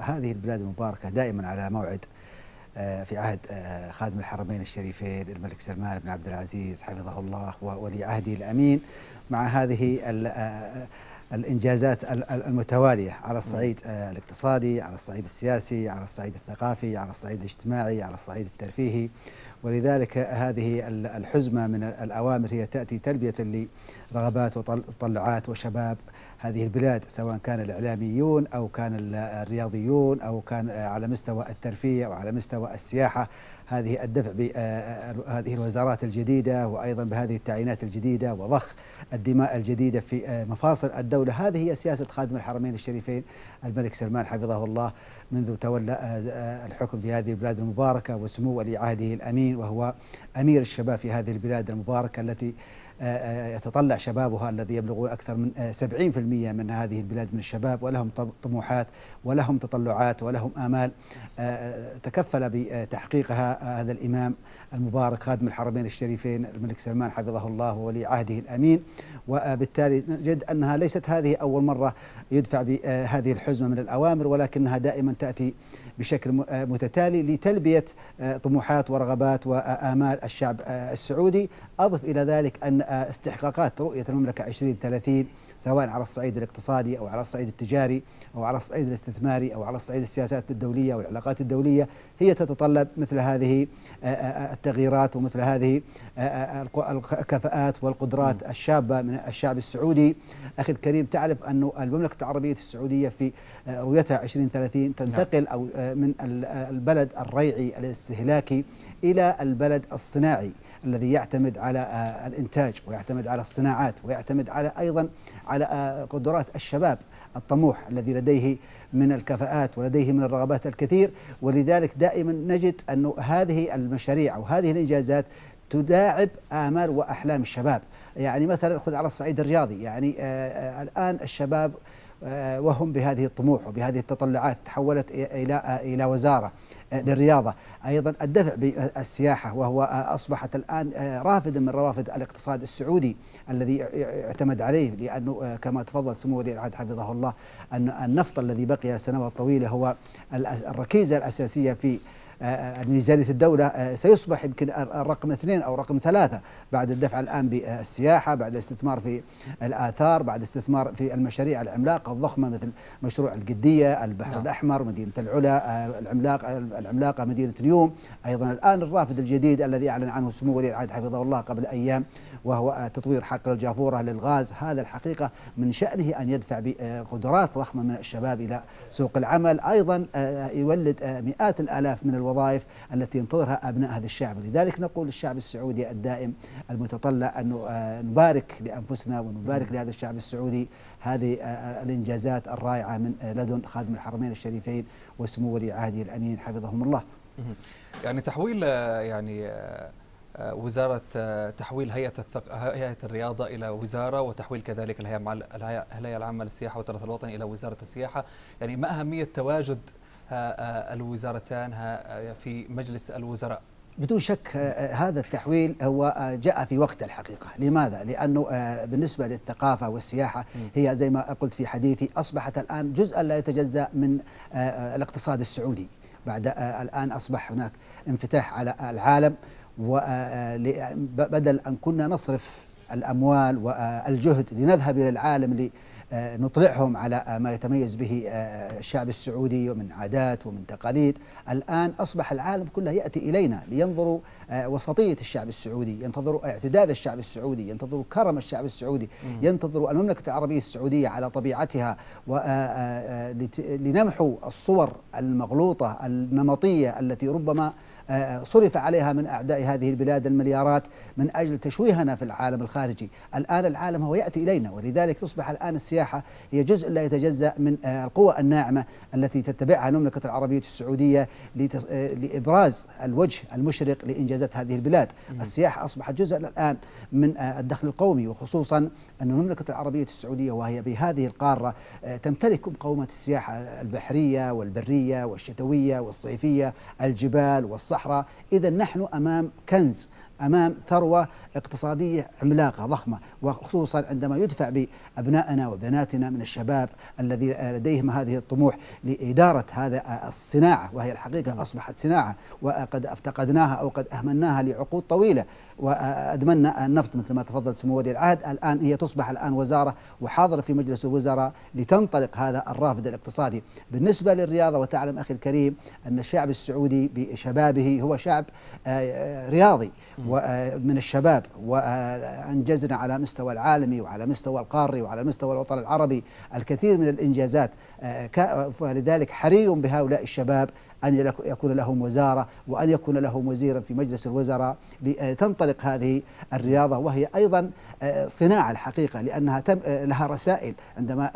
هذه البلاد المباركة دائما على موعد آه، في عهد آه، خادم الحرمين الشريفين الملك سلمان بن عبد العزيز حفظه الله وولي عهده الأمين مع هذه آه، الإنجازات المتوالية على الصعيد الاقتصادي على الصعيد السياسي على الصعيد الثقافي على الصعيد الاجتماعي على الصعيد الترفيهي ولذلك هذه الحزمة من الأوامر هي تأتي تلبية لرغبات وطلعات وشباب هذه البلاد سواء كان الإعلاميون أو كان الرياضيون أو كان على مستوى الترفيه أو على مستوى السياحة هذه الدفع بهذه الوزارات الجديدة وأيضا بهذه التعيينات الجديدة وضخ الدماء الجديدة في مفاصل الدولة هذه هي سياسة خادم الحرمين الشريفين الملك سلمان حفظه الله منذ تولى الحكم في هذه البلاد المباركة وسمو ولي عهده الأمين وهو أمير الشباب في هذه البلاد المباركة التي آه، آه، يتطلع شبابها الذي يبلغون أكثر من 70% آه، من هذه البلاد من الشباب ولهم طموحات ولهم تطلعات ولهم آمال تكفل بتحقيقها هذا الإمام المبارك خادم الحرمين الشريفين الملك سلمان حفظه الله وولي عهده الأمين وبالتالي نجد أنها ليست هذه أول مرة يدفع بهذه الحزمة من الأوامر ولكنها دائما تأتي بشكل متتالي لتلبية طموحات ورغبات وآمال الشعب السعودي أضف إلى ذلك أن آه، استحقاقات رؤية المملكة 2030 سواء على الصعيد الاقتصادي أو على الصعيد التجاري أو على الصعيد الاستثماري أو على الصعيد السياسات الدولية والعلاقات الدولية هي تتطلب مثل هذه آه، آه، التغييرات ومثل هذه الكفاءات والقدرات الشابة من الشعب السعودي أخي الكريم تعرف أن المملكة العربية السعودية في رؤيتها 2030 نعم. تنتقل أو من البلد الريعي الاستهلاكي إلى البلد الصناعي الذي يعتمد على آه، الإنتاج ويعتمد على الصناعات ويعتمد على أيضا على آه، قدرات الشباب الطموح الذي لديه من الكفاءات ولديه من الرغبات الكثير ولذلك دائما نجد أن هذه المشاريع أو هذه الإنجازات تداعب آمال وأحلام الشباب يعني مثلا خذ على الصعيد الرياضي يعني آآ آه، آآ الآن الشباب آه، وهم بهذه الطموح وبهذه التطلعات تحولت الى آه، الى وزاره آه، للرياضه، ايضا الدفع بالسياحه وهو اصبحت الان رافدا من روافد الاقتصاد السعودي الذي اعتمد عليه لانه كما تفضل سمو ولي العهد حفظه الله ان النفط الذي بقي سنوات طويله هو الركيزه الاساسيه في آه، آه، ميزانيه الدوله آه، سيصبح يمكن الرقم اثنين او رقم ثلاثه بعد الدفع الان بالسياحه، بعد الاستثمار في الاثار، بعد الاستثمار في المشاريع العملاقه الضخمه مثل مشروع القديه، البحر نعم. الاحمر، مدينه العلا، العملاق العملاقه مدينه اليوم، ايضا الان الرافد الجديد الذي اعلن عنه سمو ولي العهد حفظه الله قبل ايام وهو تطوير حقل الجافوره للغاز، هذا الحقيقه من شانه ان يدفع بقدرات ضخمه من الشباب الى سوق العمل، ايضا يولد مئات الالاف من الوظائف الوظائف التي ينتظرها أبناء هذا الشعب لذلك نقول للشعب السعودي الدائم المتطلع أن آه، نبارك لأنفسنا ونبارك لهذا الشعب السعودي هذه آه، الإنجازات الرائعة من لدن خادم الحرمين الشريفين وسمو ولي عهده الأمين حفظهم الله يعني تحويل آه، يعني وزارة تحويل هيئة الثق... هيئة الرياضة إلى وزارة وتحويل كذلك الهيئة, مع... الهيئة العامة للسياحة والتراث الوطني إلى وزارة السياحة يعني ما أهمية تواجد الوزارتان في مجلس الوزراء بدون شك آه، آه، هذا التحويل هو آه، جاء في وقت الحقيقة لماذا؟ لأنه بالنسبة للثقافة والسياحة هي زي ما قلت في حديثي أصبحت الآن جزءا لا يتجزأ من الاقتصاد السعودي بعد الآن أصبح هناك انفتاح على العالم بدل أن كنا نصرف الأموال والجهد لنذهب إلى العالم آه، نطلعهم على آه، ما يتميز به آه، الشعب السعودي ومن عادات ومن تقاليد الآن أصبح العالم كله يأتي إلينا لينظروا وسطية الشعب السعودي ينتظروا اعتدال الشعب السعودي ينتظروا كرم الشعب السعودي ينتظروا المملكة العربية السعودية على طبيعتها لنمحو الصور المغلوطة النمطية التي ربما صرف عليها من أعداء هذه البلاد المليارات من أجل تشويهنا في العالم الخارجي الآن العالم هو يأتي إلينا ولذلك تصبح الآن السياحة هي جزء لا يتجزأ من آه، القوة الناعمة التي تتبعها المملكة العربية السعودية آه، لإبراز الوجه المشرق لإنجازات هذه البلاد السياحة أصبحت جزء الآن من آه، الدخل القومي وخصوصا أن المملكة العربية السعودية وهي بهذه القارة تمتلك مقومة السياحة البحرية والبرية والشتوية والصيفية الجبال والصيف الصحراء إذا نحن أمام كنز امام ثروه اقتصاديه عملاقه ضخمه وخصوصا عندما يدفع بابنائنا وبناتنا من الشباب الذي لديهم هذه الطموح لاداره هذا الصناعه وهي الحقيقه اصبحت صناعه وقد افتقدناها او قد اهملناها لعقود طويله وأدمنا النفط مثل ما تفضل سمو ولي العهد الآن هي تصبح الآن وزارة وحاضرة في مجلس الوزراء لتنطلق هذا الرافد الاقتصادي بالنسبة للرياضة وتعلم أخي الكريم أن الشعب السعودي بشبابه هو شعب آه، آه، رياضي آه، من الشباب وأنجزنا على مستوى العالمي وعلى مستوى القاري وعلى مستوى الوطن العربي الكثير من الإنجازات فلذلك حري بهؤلاء الشباب أن يكون لهم وزارة وأن يكون لهم وزيرا في مجلس الوزراء لتنطلق آه، هذه الرياضة وهي أيضا آه، صناعة الحقيقة لأنها تم آه، لها رسائل عندما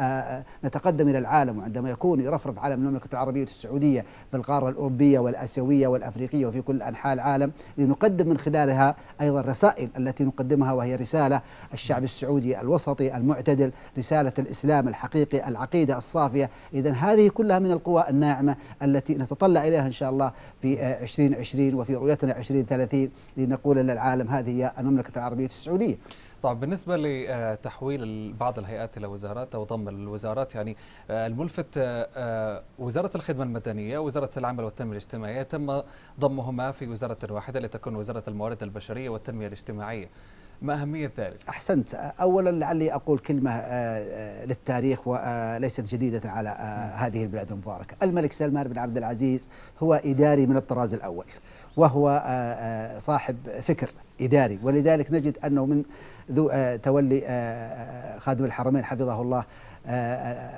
نتقدم إلى العالم وعندما يكون يرفرف علم المملكة العربية السعودية في القارة الأوروبية والآسيوية والأفريقية وفي كل أنحاء العالم لنقدم من خلالها أيضا رسائل التي نقدمها وهي رسالة الشعب السعودي الوسطي المعتدل رسالة الإسلام الحقيقي العقيدة الصافية إذا هذه كلها من القوى الناعمة التي نتطلع نتطلع إليها إن شاء الله في 2020 آه، وفي رؤيتنا 2030 لنقول للعالم هذه هي المملكة العربية السعودية طبعا بالنسبة لتحويل بعض الهيئات إلى وزارات أو ضم الوزارات يعني آه، الملفت آه، وزارة الخدمة المدنية وزارة العمل والتنمية الاجتماعية تم ضمهما في وزارة واحدة لتكون وزارة الموارد البشرية والتنمية الاجتماعية ما أهمية ذلك؟ أحسنت أولا لعلي أقول كلمة آه، آه، للتاريخ وليست آه، جديدة على هذه البلاد المباركة الملك سلمان بن عبد العزيز هو إداري من الطراز الأول وهو صاحب فكر إداري ولذلك نجد أنه من ذو تولي خادم الحرمين حفظه الله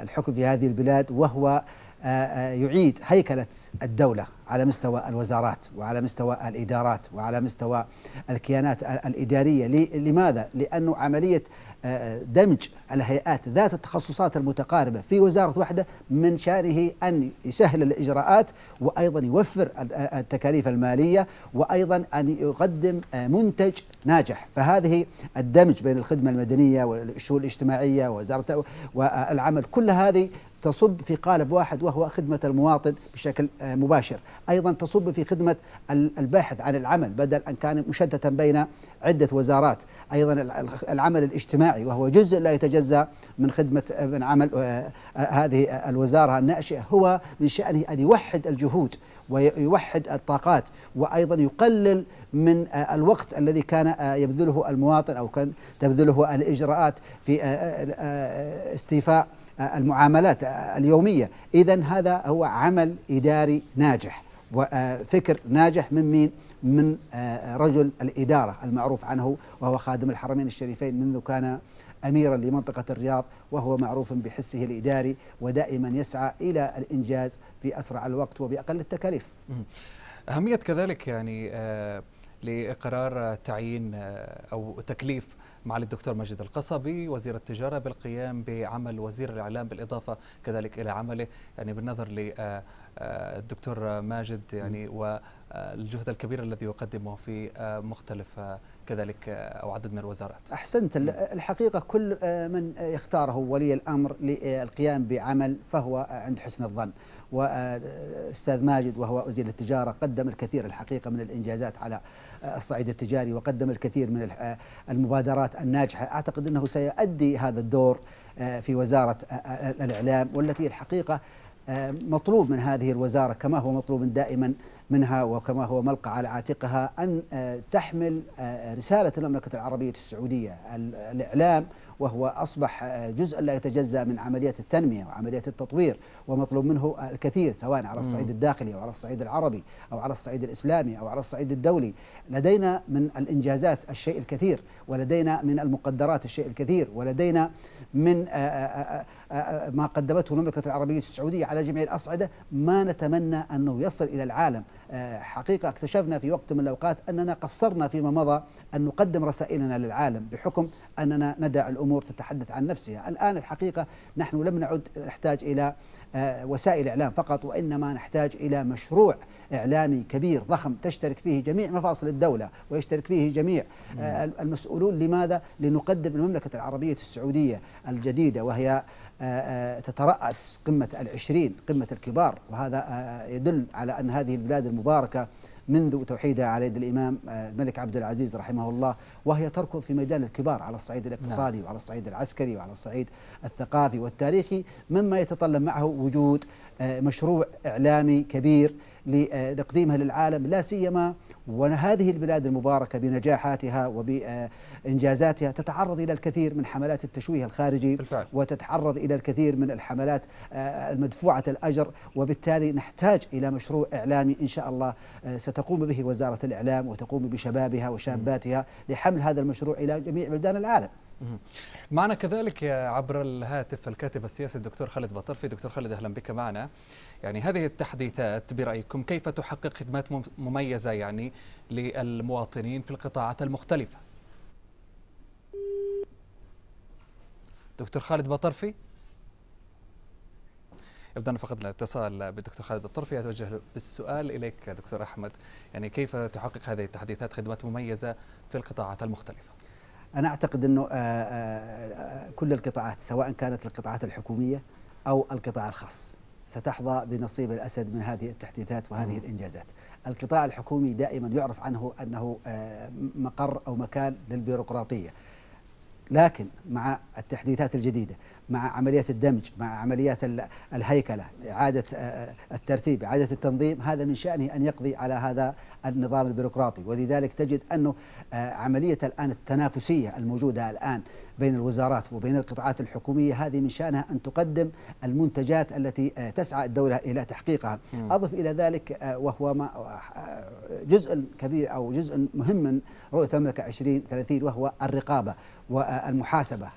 الحكم في هذه البلاد وهو آه، آه، يعيد هيكلة الدولة على مستوى الوزارات وعلى مستوى الإدارات وعلى مستوى الكيانات الإدارية لماذا؟ لأن عملية آه، دمج الهيئات ذات التخصصات المتقاربة في وزارة واحدة من شأنه أن يسهل الإجراءات وأيضا يوفر التكاليف المالية وأيضا أن يقدم منتج ناجح فهذه الدمج بين الخدمة المدنية والشؤون الاجتماعية ووزارة والعمل كل هذه تصب في قالب واحد وهو خدمة المواطن بشكل آه، مباشر أيضا تصب في خدمة الباحث عن العمل بدل أن كان مشتتا بين عدة وزارات أيضا العمل الاجتماعي وهو جزء لا يتجزأ من خدمة آه، من عمل آه، هذه الوزارة الناشئة هو من شأنه أن يوحد الجهود ويوحد الطاقات وأيضا يقلل من الوقت الذي كان يبذله المواطن أو كان تبذله الإجراءات في استيفاء المعاملات اليومية إذا هذا هو عمل إداري ناجح وفكر آه، ناجح من مين؟ من آه، رجل الإدارة المعروف عنه وهو خادم الحرمين الشريفين منذ كان أميرا لمنطقة الرياض وهو معروف بحسه الإداري ودائما يسعى إلى الإنجاز في أسرع الوقت وبأقل التكاليف أهمية كذلك يعني آه لإقرار تعيين آه، أو تكليف معالي الدكتور مجد القصبي وزير التجارة بالقيام بعمل وزير الإعلام بالإضافة كذلك إلى عمله يعني بالنظر للدكتور آه، آه، ماجد يعني والجهد الكبير الذي يقدمه في مختلف كذلك أو عدد من الوزارات أحسنت الحقيقة كل من يختاره ولي الأمر للقيام بعمل فهو عند حسن الظن والاستاذ ماجد وهو وزير التجاره قدم الكثير الحقيقه من الانجازات على الصعيد التجاري وقدم الكثير من المبادرات الناجحه اعتقد انه سيؤدي هذا الدور آه، في وزاره آه، آه، الاعلام والتي الحقيقه مطلوب من هذه الوزاره كما هو مطلوب دائما منها وكما هو ملقى على عاتقها ان تحمل رساله المملكه العربيه السعوديه الاعلام وهو أصبح جزء لا يتجزأ من عملية التنمية وعملية التطوير ومطلوب منه الكثير سواء على الصعيد الداخلي أو على الصعيد العربي أو على الصعيد الإسلامي أو على الصعيد الدولي لدينا من الإنجازات الشيء الكثير ولدينا من المقدرات الشيء الكثير ولدينا من آه، آه، آه، ما قدمته المملكة العربية السعودية على جميع الأصعدة ما نتمنى أنه يصل إلى العالم آه، حقيقة اكتشفنا في وقت من الأوقات أننا قصرنا فيما مضى أن نقدم رسائلنا للعالم بحكم أننا ندع الأمور تتحدث عن نفسها الآن الحقيقة نحن لم نعد نحتاج إلى آه، وسائل إعلام فقط وإنما نحتاج إلى مشروع إعلامي كبير ضخم تشترك فيه جميع مفاصل الدولة ويشترك فيه جميع آه، المسؤولون لماذا؟ لنقدم المملكة العربية السعودية الجديدة وهي آه، تترأس قمة العشرين قمة الكبار وهذا يدل على أن هذه البلاد المباركة منذ توحيدها على يد الإمام آه، الملك عبد العزيز رحمه الله وهي تركض في ميدان الكبار على الصعيد نعم. الاقتصادي نعم. وعلى الصعيد العسكري وعلى الصعيد الثقافي والتاريخي مما يتطلب معه وجود آه، مشروع إعلامي كبير لتقديمها للعالم لا سيما وهذه البلاد المباركة بنجاحاتها وبإنجازاتها تتعرض إلى الكثير من حملات التشويه الخارجي بالفعل. وتتعرض إلى الكثير من الحملات المدفوعة الأجر وبالتالي نحتاج إلى مشروع إعلامي إن شاء الله ستقوم به وزارة الإعلام وتقوم بشبابها وشاباتها لحمل هذا المشروع إلى جميع بلدان العالم معنا كذلك عبر الهاتف الكاتب السياسي الدكتور خالد بطرفي دكتور خالد أهلا بك معنا يعني هذه التحديثات برأيكم كيف تحقق خدمات مميزة يعني للمواطنين في القطاعات المختلفة دكتور خالد بطرفي يبدو أن فقدنا الاتصال بالدكتور خالد الطرفي أتوجه بالسؤال إليك دكتور أحمد يعني كيف تحقق هذه التحديثات خدمات مميزة في القطاعات المختلفة أنا أعتقد أنه آه، آه، آه، كل القطاعات سواء كانت القطاعات الحكومية أو القطاع الخاص ستحظى بنصيب الأسد من هذه التحديثات وهذه م. الإنجازات القطاع الحكومي دائما يعرف عنه أنه آه، مقر أو مكان للبيروقراطية لكن مع التحديثات الجديدة مع عمليات الدمج مع عمليات الهيكلة إعادة آه، آه، الترتيب إعادة التنظيم هذا من شأنه أن يقضي على هذا النظام البيروقراطي ولذلك تجد أنه آه، عملية الآن التنافسية الموجودة الآن بين الوزارات وبين القطاعات الحكومية هذه من شأنها أن تقدم المنتجات التي تسعى الدولة إلى تحقيقها أضف إلى ذلك وهو ما جزء كبير أو جزء مهم من رؤية المملكة 2030 وهو الرقابة والمحاسبة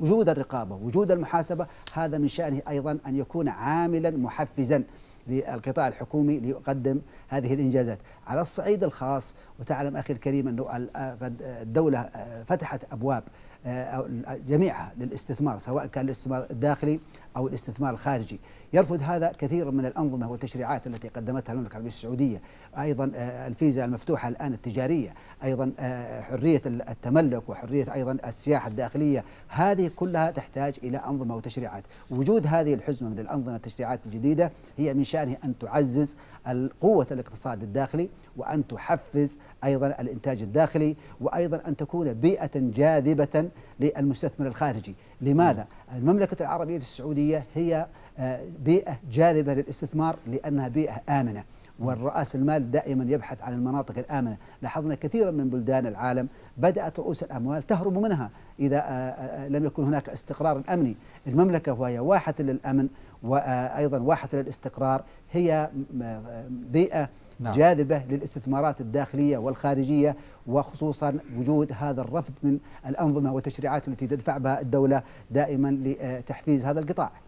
وجود الرقابة وجود المحاسبة هذا من شأنه أيضا أن يكون عاملا محفزا للقطاع الحكومي ليقدم هذه الإنجازات على الصعيد الخاص وتعلم أخي الكريم أن الدولة فتحت أبواب آه، آه، جميعها للاستثمار سواء كان الاستثمار الداخلي أو الاستثمار الخارجي يرفض هذا كثير من الأنظمة والتشريعات التي قدمتها المملكة العربية السعودية أيضا آه، الفيزا المفتوحة الآن التجارية أيضا حرية التملك وحرية أيضا السياحة الداخلية هذه كلها تحتاج إلى أنظمة وتشريعات وجود هذه الحزمة من الأنظمة والتشريعات الجديدة هي من شأنه أن تعزز قوة الاقتصاد الداخلي وأن تحفز أيضا الإنتاج الداخلي وأيضا أن تكون بيئة جاذبة للمستثمر الخارجي لماذا؟ المملكة العربية السعودية هي آه، بيئة جاذبة للاستثمار لأنها بيئة آمنة والرأس المال دائما يبحث عن المناطق الآمنة لاحظنا كثيرا من بلدان العالم بدأت رؤوس الأموال تهرب منها إذا آه، آه، لم يكن هناك استقرار أمني المملكة وهي واحة للأمن وأيضا واحة للاستقرار هي بيئة نعم. جاذبة للاستثمارات الداخلية والخارجية وخصوصا وجود هذا الرفض من الأنظمة والتشريعات التي تدفع بها الدولة دائما لتحفيز هذا القطاع